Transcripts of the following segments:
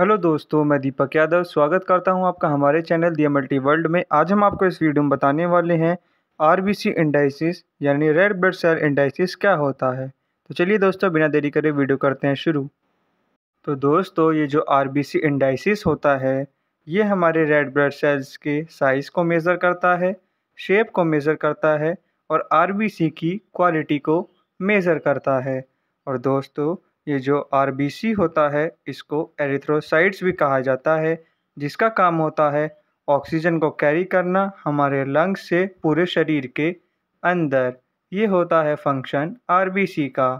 hello दोस्तों मैं दीपक यादव स्वागत करता हूं आपका हमारे चैनल दी मल्टी वर्ल्ड में आज हम आपको इस वीडियो में बताने वाले हैं आरबीसी इंडाइसिस यानी रेड ब्लड सेल इंडाइसिस क्या होता है तो चलिए दोस्तों बिना देरी करे वीडियो करते हैं शुरू तो दोस्तों ये जो आरबीसी इंडाइसिस होता है ये हमारे रेड ब्लड सेल्स के साइज़ को मेज़र करता है शेप को मेज़र करता है और आर की क्वालिटी को मेज़र करता है और दोस्तों ये जो आर होता है इसको एरिथ्रोसाइट्स भी कहा जाता है जिसका काम होता है ऑक्सीजन को कैरी करना हमारे लंग्स से पूरे शरीर के अंदर ये होता है फंक्शन आर का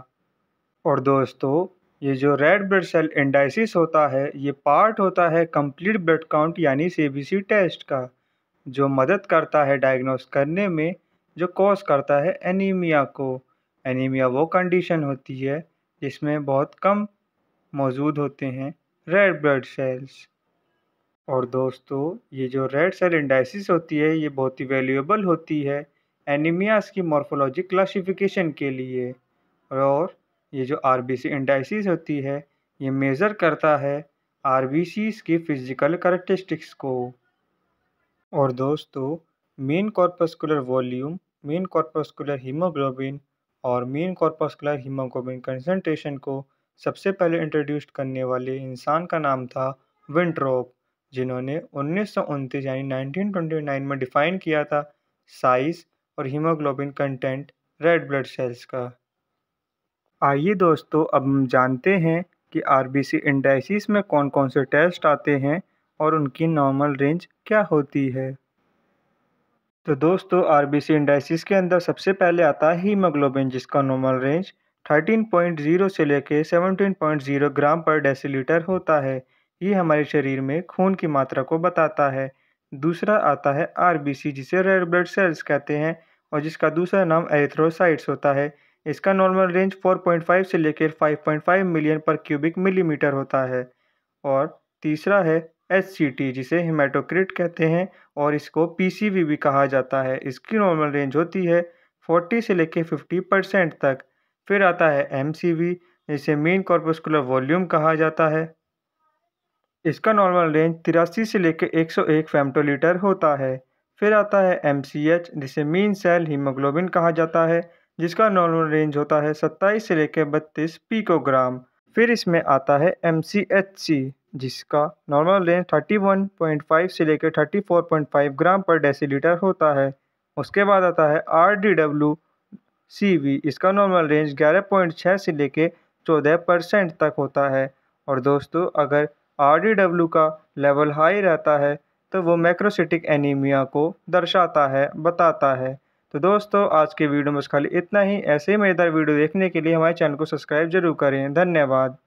और दोस्तों ये जो रेड ब्लड सेल इंडाइसिस होता है ये पार्ट होता है कंप्लीट ब्लड काउंट यानी सी टेस्ट का जो मदद करता है डायग्नोस करने में जो कॉज करता है एनीमिया को एनीमिया वो कंडीशन होती है जिसमें बहुत कम मौजूद होते हैं रेड ब्लड सेल्स और दोस्तों ये जो रेड सेल इंडाइसिस होती है ये बहुत ही वैल्यूएबल होती है एनीमियाज की मॉर्फोलॉजिक क्लासिफिकेशन के लिए और ये जो आर बी सी इंडाइसिस होती है ये मेज़र करता है आर बी सीज की फिजिकल करेक्टरिस्टिक्स को और दोस्तों mean corpuscular volume mean corpuscular haemoglobin और मीन कॉर्पस्कुलर हीमोग्लोबिन कंसनट्रेशन को सबसे पहले इंट्रोड्यूस करने वाले इंसान का नाम था विंट्रोप जिन्होंने उन्नीस यानी 1929 में डिफाइन किया था साइज और haemoglobin content red blood cells का आइए दोस्तों अब हम जानते हैं कि आरबीसी इंडाइसिस में कौन कौन से टेस्ट आते हैं और उनकी नॉर्मल रेंज क्या होती है तो दोस्तों आरबीसी इंडाइसिस के अंदर सबसे पहले आता है हीमोग्लोबिन जिसका नॉर्मल रेंज 13.0 से लेके 17.0 ग्राम पर डेसीलीटर होता है ये हमारे शरीर में खून की मात्रा को बताता है दूसरा आता है आरबीसी जिसे रेड ब्लड सेल्स कहते हैं और जिसका दूसरा नाम एरिथ्रोसाइट्स होता है इसका नॉर्मल रेंज 4.5 से लेकर 5.5 मिलियन पर क्यूबिक मिलीमीटर होता है और तीसरा है एस जिसे हेमाटोक्रिट कहते हैं और इसको पी सी वी भी कहा जाता है इसकी नॉर्मल रेंज होती है फोर्टी से लेके फिफ्टी परसेंट तक फिर आता है एम सी वी जिसे मीन कॉर्पोस्कुलर वॉल्यूम कहा जाता है इसका नॉर्मल रेंज तिरासी से लेके एक फैमटोलीटर होता है फिर आता है एम सी एच जिसे मीन सेल हीमोग्लोबिन कहा जाता है जिसका नॉर्मल रेंज होता है सत्ताईस से लेकर बत्तीस पीकोग्राम फिर इसमें आता है एम सी सी एच जिसका नॉर्मल रेंज 31.5 से लेकर 34.5 ग्राम पर डेसीलीटर होता है उसके बाद आता है R D W C V इसका नॉर्मल रेंज 11.6 से लेकर 14 परसेंट तक होता है और दोस्तों अगर आर डी डब्ल्यू का लेवल हाई रहता है तो वो मैक्रोसिटिक एनीमिया को दर्शाता है बताता है तो दोस्तों आज के वीडियो में खाली इतना ही ऐसे ही मज़ेदार वीडियो देखने के लिए हमारे चैनल को सब्सक्राइब जरूर करें धन्यवाद